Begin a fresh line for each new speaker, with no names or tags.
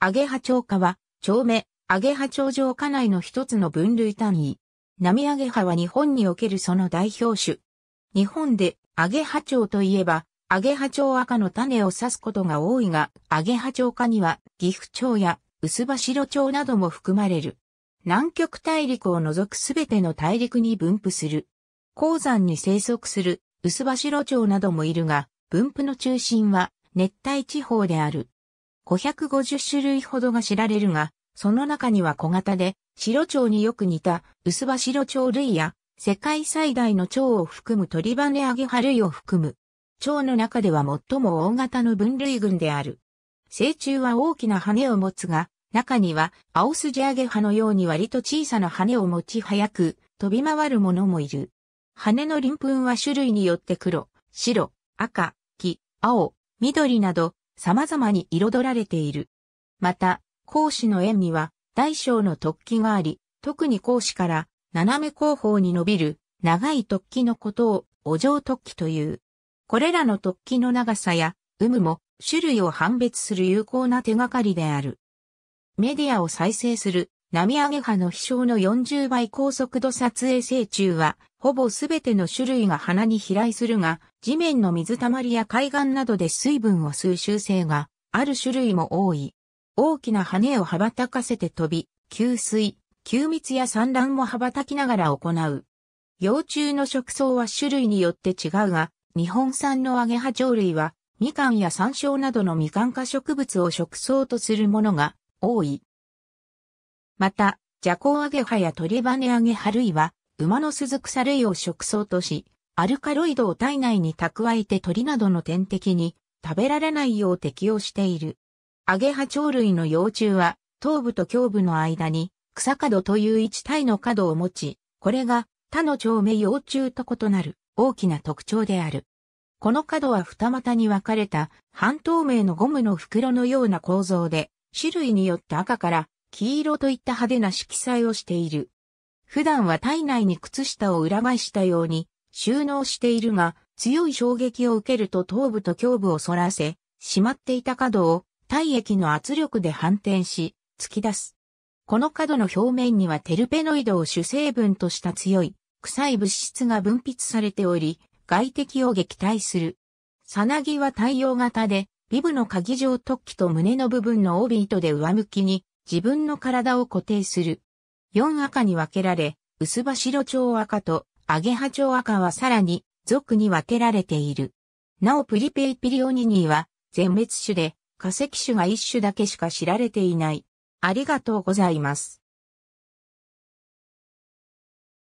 アゲハチョウカは、町目、アゲハチョウ上カ内の一つの分類単位。波アゲハは日本におけるその代表種。日本で、アゲハチョウといえば、アゲハチョウ赤の種を指すことが多いが、アゲハチョウカには、岐阜ウや、薄チョウなども含まれる。南極大陸を除くすべての大陸に分布する。鉱山に生息する、薄チョウなどもいるが、分布の中心は、熱帯地方である。550種類ほどが知られるが、その中には小型で、白蝶によく似た、薄葉白蝶類や、世界最大の蝶を含む鳥羽根揚げハ類を含む。蝶の中では最も大型の分類群である。成虫は大きな羽を持つが、中には、青筋揚げ葉のように割と小さな羽を持ち早く、飛び回るものもいる。羽の鱗粉は種類によって黒、白、赤、黄、青、緑など様々に彩られている。また、孔子の縁には大小の突起があり、特に孔子から斜め後方に伸びる長い突起のことをお嬢突起という。これらの突起の長さや有無も種類を判別する有効な手がかりである。メディアを再生する波上げ波の飛翔の40倍高速度撮影成虫は、ほぼすべての種類が鼻に飛来するが、地面の水たまりや海岸などで水分を吸う習性がある種類も多い。大きな羽を羽ばたかせて飛び、吸水、吸蜜や産卵も羽ばたきながら行う。幼虫の食草は種類によって違うが、日本産のアゲハ鳥類は、みかんや山椒などのみかん化植物を食草とするものが多い。また、ジャコウアゲハやトリバネアゲハ類は、馬の鈴草類を食草とし、アルカロイドを体内に蓄えて鳥などの天敵に食べられないよう適用している。アゲハ鳥類の幼虫は、頭部と胸部の間に草角という一体の角を持ち、これが他の鳥目幼虫と異なる大きな特徴である。この角は二股に分かれた半透明のゴムの袋のような構造で、種類によって赤から黄色といった派手な色彩をしている。普段は体内に靴下を裏返したように収納しているが、強い衝撃を受けると頭部と胸部を反らせ、しまっていた角を体液の圧力で反転し、突き出す。この角の表面にはテルペノイドを主成分とした強い、臭い物質が分泌されており、外敵を撃退する。さなぎは太陽型で、ビブの鍵状突起と胸の部分の帯糸で上向きに自分の体を固定する。4赤に分けられ、薄葉白蝶赤とアゲハ蝶赤はさらに属に分けられている。なおプリペイピリオニニーは全滅種で化石種が一種だけしか知られていない。ありがとうございます。